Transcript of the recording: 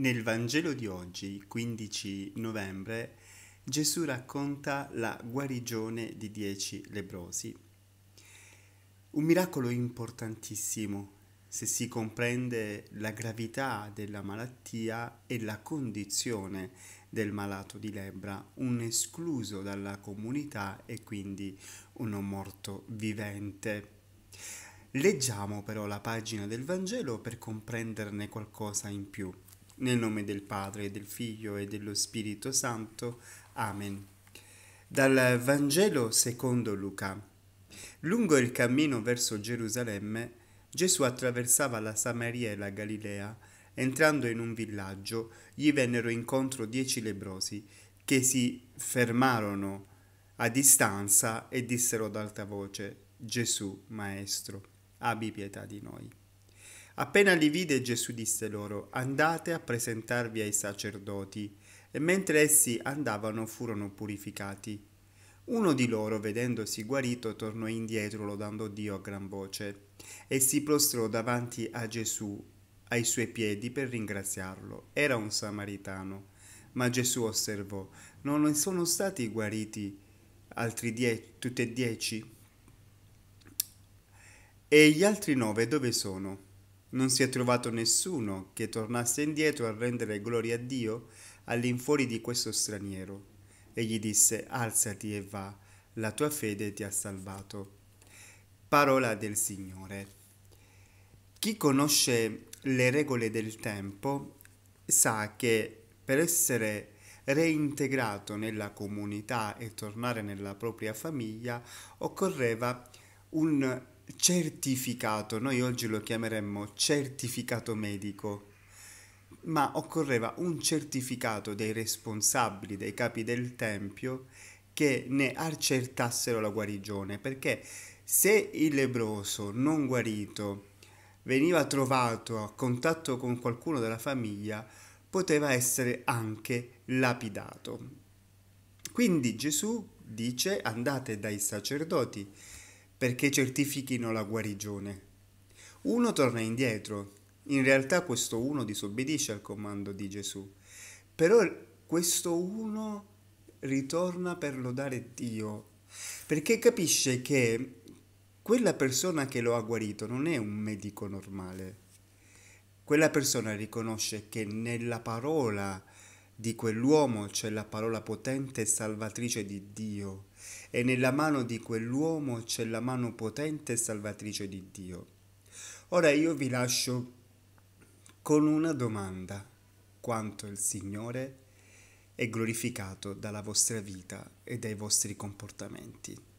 Nel Vangelo di oggi, 15 novembre, Gesù racconta la guarigione di dieci lebrosi. Un miracolo importantissimo se si comprende la gravità della malattia e la condizione del malato di lebbra, un escluso dalla comunità e quindi uno morto vivente. Leggiamo però la pagina del Vangelo per comprenderne qualcosa in più. Nel nome del Padre, del Figlio e dello Spirito Santo. Amen. Dal Vangelo secondo Luca. Lungo il cammino verso Gerusalemme, Gesù attraversava la Samaria e la Galilea. Entrando in un villaggio, gli vennero incontro dieci lebrosi, che si fermarono a distanza e dissero ad alta voce, Gesù, Maestro, abbi pietà di noi. Appena li vide Gesù disse loro, andate a presentarvi ai sacerdoti, e mentre essi andavano furono purificati. Uno di loro, vedendosi guarito, tornò indietro lodando Dio a gran voce e si prostrò davanti a Gesù, ai suoi piedi, per ringraziarlo. Era un samaritano. Ma Gesù osservò, non ne sono stati guariti altri die- tutti e dieci? E gli altri nove dove sono? Non si è trovato nessuno che tornasse indietro a rendere gloria a Dio all'infuori di questo straniero. E gli disse, alzati e va, la tua fede ti ha salvato. Parola del Signore. Chi conosce le regole del tempo sa che per essere reintegrato nella comunità e tornare nella propria famiglia occorreva un certificato, noi oggi lo chiameremmo certificato medico, ma occorreva un certificato dei responsabili, dei capi del tempio, che ne accertassero la guarigione, perché se il lebroso non guarito veniva trovato a contatto con qualcuno della famiglia, poteva essere anche lapidato. Quindi Gesù dice andate dai sacerdoti perché certifichino la guarigione. Uno torna indietro. In realtà questo uno disobbedisce al comando di Gesù. Però questo uno ritorna per lodare Dio, perché capisce che quella persona che lo ha guarito non è un medico normale. Quella persona riconosce che nella parola di quell'uomo c'è la parola potente e salvatrice di Dio, e nella mano di quell'uomo c'è la mano potente e salvatrice di Dio. Ora io vi lascio con una domanda. Quanto il Signore è glorificato dalla vostra vita e dai vostri comportamenti.